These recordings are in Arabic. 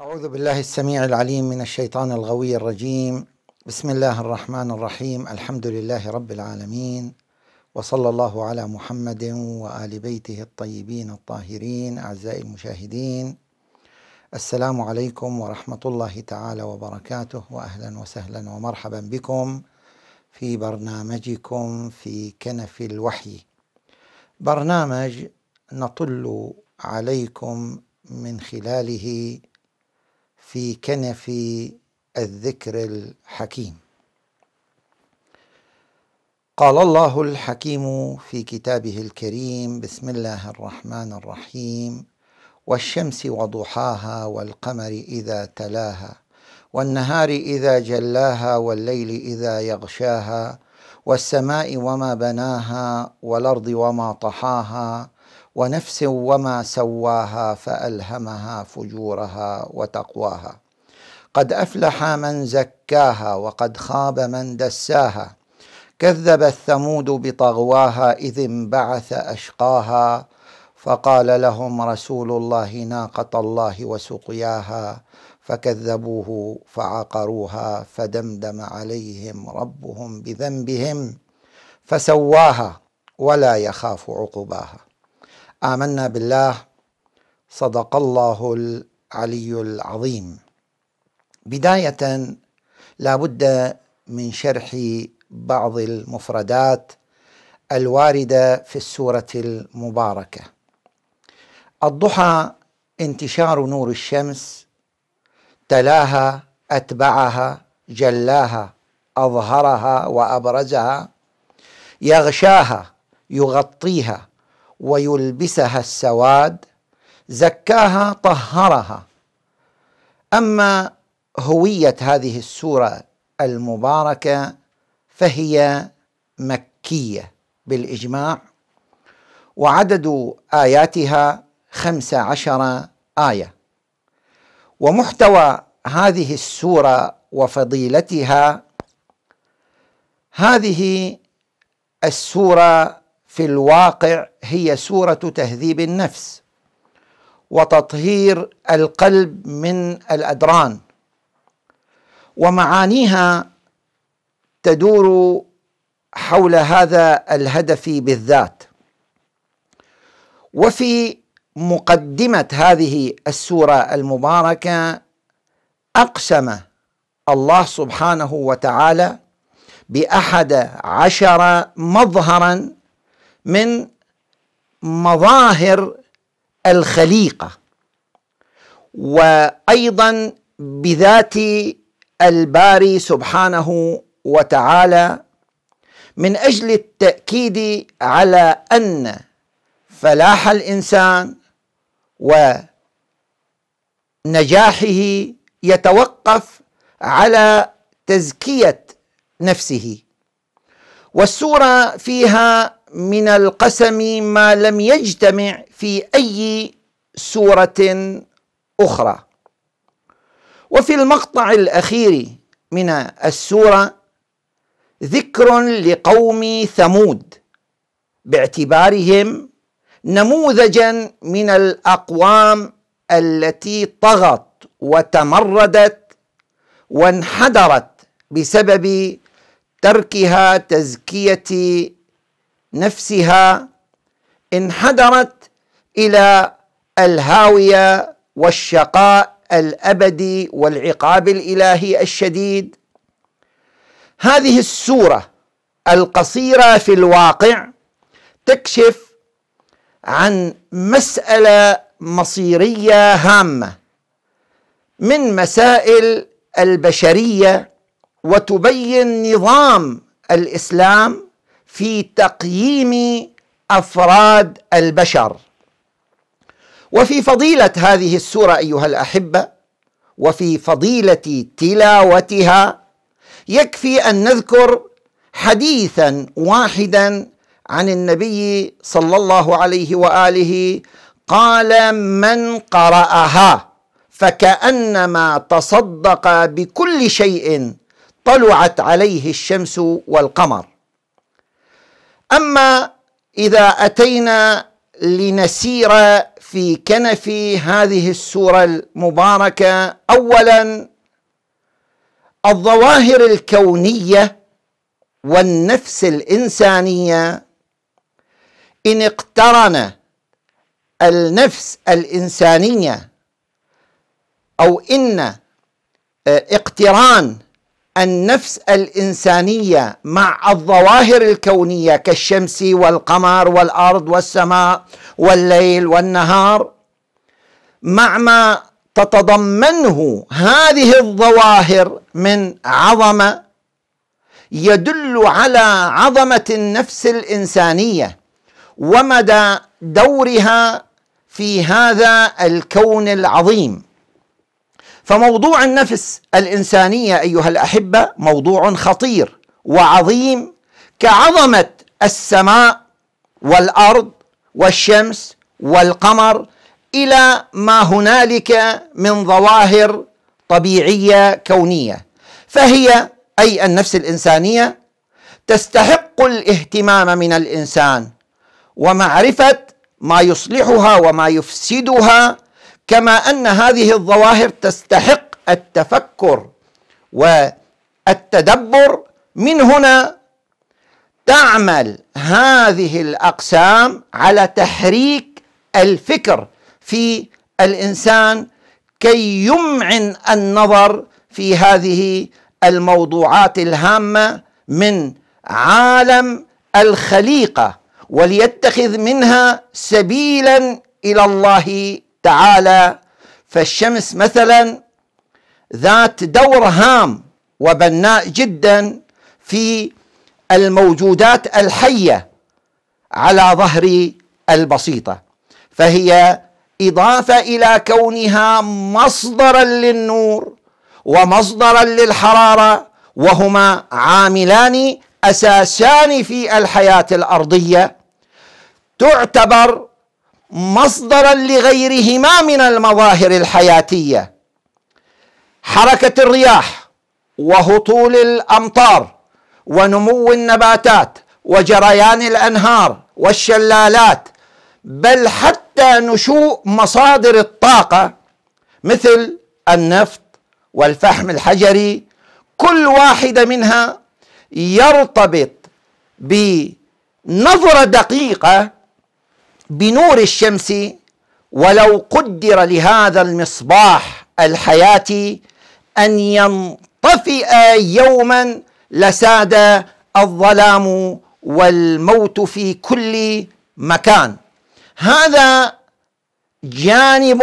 أعوذ بالله السميع العليم من الشيطان الغوي الرجيم بسم الله الرحمن الرحيم الحمد لله رب العالمين وصلى الله على محمد وآل بيته الطيبين الطاهرين أعزائي المشاهدين السلام عليكم ورحمة الله تعالى وبركاته وأهلا وسهلا ومرحبا بكم في برنامجكم في كنف الوحي برنامج نطل عليكم من خلاله في كنف الذكر الحكيم قال الله الحكيم في كتابه الكريم بسم الله الرحمن الرحيم والشمس وضحاها والقمر اذا تلاها والنهار اذا جلاها والليل اذا يغشاها والسماء وما بناها والارض وما طحاها ونفس وما سواها فالهمها فجورها وتقواها قد افلح من زكاها وقد خاب من دساها كذب الثمود بطغواها اذ انبعث اشقاها فقال لهم رسول الله ناقه الله وسقياها فكذبوه فعقروها فدمدم عليهم ربهم بذنبهم فسواها ولا يخاف عقباها آمنا بالله صدق الله العلي العظيم بداية لابد من شرح بعض المفردات الوارده في السوره المباركه الضحى انتشار نور الشمس تلاها اتبعها جلاها اظهرها وابرزها يغشاها يغطيها ويلبسها السواد زكاها طهرها اما هويه هذه السوره المباركه فهي مكيه بالاجماع وعدد اياتها خمس عشر ايه ومحتوى هذه السوره وفضيلتها هذه السوره في الواقع هي سوره تهذيب النفس وتطهير القلب من الادران ومعانيها تدور حول هذا الهدف بالذات وفي مقدمه هذه السوره المباركه اقسم الله سبحانه وتعالى باحد عشر مظهرا من مظاهر الخليقه وايضا بذات الباري سبحانه وتعالى من اجل التاكيد على ان فلاح الانسان ونجاحه يتوقف على تزكيه نفسه والسوره فيها من القسم ما لم يجتمع في اي سوره اخرى وفي المقطع الاخير من السوره ذكر لقوم ثمود باعتبارهم نموذجا من الاقوام التي طغت وتمردت وانحدرت بسبب تركها تزكيه نفسها انحدرت الى الهاويه والشقاء الابدي والعقاب الالهي الشديد هذه السوره القصيره في الواقع تكشف عن مساله مصيريه هامه من مسائل البشريه وتبين نظام الاسلام في تقييم افراد البشر وفي فضيله هذه السوره ايها الاحبه وفي فضيله تلاوتها يكفي ان نذكر حديثا واحدا عن النبي صلى الله عليه واله قال من قراها فكانما تصدق بكل شيء طلعت عليه الشمس والقمر اما اذا اتينا لنسير في كنف هذه السوره المباركه اولا الظواهر الكونيه والنفس الانسانيه ان اقترن النفس الانسانيه او ان آه، اقتران النفس الانسانيه مع الظواهر الكونيه كالشمس والقمر والارض والسماء والليل والنهار مع ما تتضمنه هذه الظواهر من عظمه يدل على عظمه النفس الانسانيه ومدى دورها في هذا الكون العظيم فموضوع النفس الانسانيه ايها الاحبه موضوع خطير وعظيم كعظمه السماء والارض والشمس والقمر الى ما هنالك من ظواهر طبيعيه كونيه فهي اي النفس الانسانيه تستحق الاهتمام من الانسان ومعرفه ما يصلحها وما يفسدها كما ان هذه الظواهر تستحق التفكر والتدبر من هنا تعمل هذه الاقسام على تحريك الفكر في الانسان كي يمعن النظر في هذه الموضوعات الهامه من عالم الخليقه وليتخذ منها سبيلا الى الله تعالى فالشمس مثلا ذات دور هام وبناء جدا في الموجودات الحيه على ظهر البسيطه فهي اضافه الى كونها مصدرا للنور ومصدرا للحراره وهما عاملان اساسان في الحياه الارضيه تعتبر مصدرا لغيرهما من المظاهر الحياتيه حركه الرياح وهطول الامطار ونمو النباتات وجريان الانهار والشلالات بل حتى نشوء مصادر الطاقه مثل النفط والفحم الحجري كل واحده منها يرتبط بنظره دقيقه بنور الشمس ولو قدر لهذا المصباح الحياتي أن ينطفئ يوما لساد الظلام والموت في كل مكان هذا جانب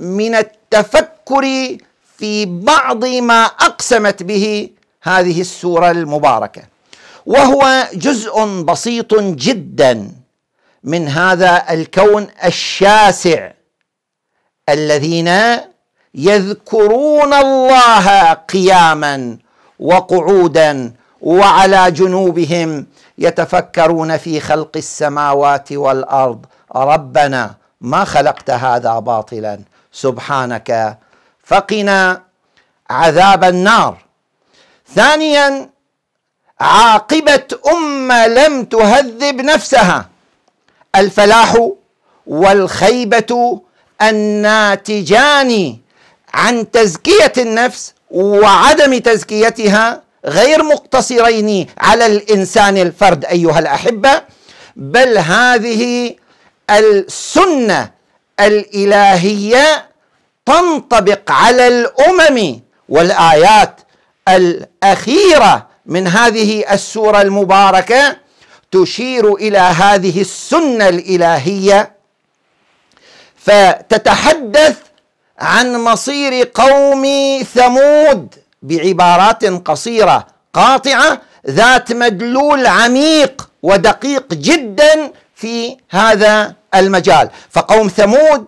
من التفكر في بعض ما اقسمت به هذه السوره المباركه وهو جزء بسيط جدا من هذا الكون الشاسع الذين يذكرون الله قياما وقعودا وعلى جنوبهم يتفكرون في خلق السماوات والارض ربنا ما خلقت هذا باطلا سبحانك فقنا عذاب النار ثانيا عاقبه امه لم تهذب نفسها الفلاح والخيبه الناتجان عن تزكيه النفس وعدم تزكيتها غير مقتصرين على الانسان الفرد ايها الاحبه بل هذه السنه الالهيه تنطبق على الامم والايات الاخيره من هذه السوره المباركه تشير الى هذه السنه الالهيه فتتحدث عن مصير قوم ثمود بعبارات قصيره قاطعه ذات مدلول عميق ودقيق جدا في هذا المجال فقوم ثمود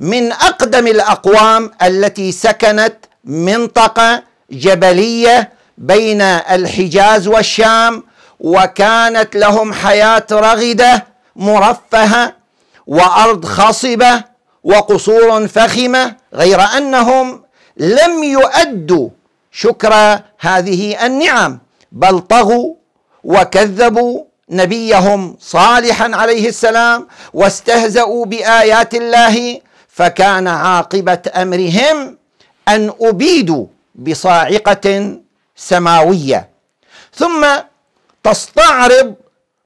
من اقدم الاقوام التي سكنت منطقه جبليه بين الحجاز والشام وكانت لهم حياة رغدة مرفهة وأرض خصبة وقصور فخمة غير أنهم لم يؤدوا شكر هذه النعم بل طغوا وكذبوا نبيهم صالحا عليه السلام واستهزأوا بآيات الله فكان عاقبة أمرهم أن أبيدوا بصاعقة سماوية ثم تستعرض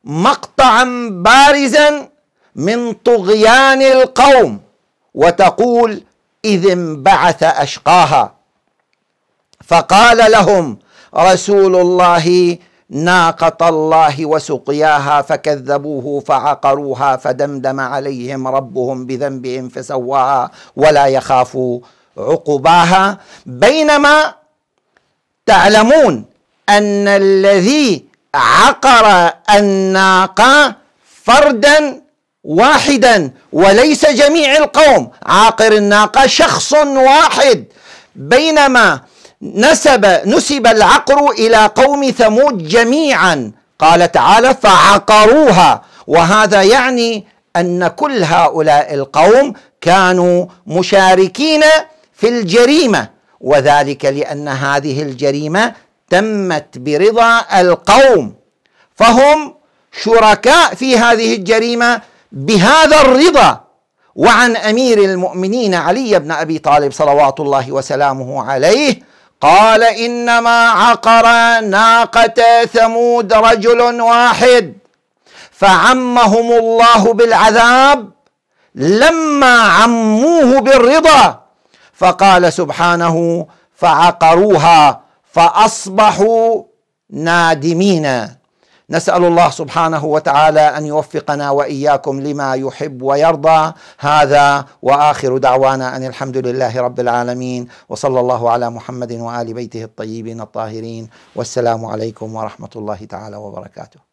مقطعا بارزا من طغيان القوم وتقول اذ انبعث اشقاها فقال لهم رسول الله ناقة الله وسقياها فكذبوه فعقروها فدمدم عليهم ربهم بذنبهم فسواها ولا يخاف عقباها بينما تعلمون ان الذي عقر الناقة فردا واحدا وليس جميع القوم عاقر الناقة شخص واحد بينما نسب نسب العقر إلى قوم ثمود جميعا قال تعالى فعقروها وهذا يعني أن كل هؤلاء القوم كانوا مشاركين في الجريمة وذلك لأن هذه الجريمة تمت برضا القوم فهم شركاء في هذه الجريمه بهذا الرضا وعن امير المؤمنين علي بن ابي طالب صلوات الله وسلامه عليه قال انما عقر ناقه ثمود رجل واحد فعمهم الله بالعذاب لما عموه بالرضا فقال سبحانه فعقروها فاصبحوا نادمين نسال الله سبحانه وتعالى ان يوفقنا واياكم لما يحب ويرضى هذا واخر دعوانا ان الحمد لله رب العالمين وصلى الله على محمد وال بيته الطيبين الطاهرين والسلام عليكم ورحمه الله تعالى وبركاته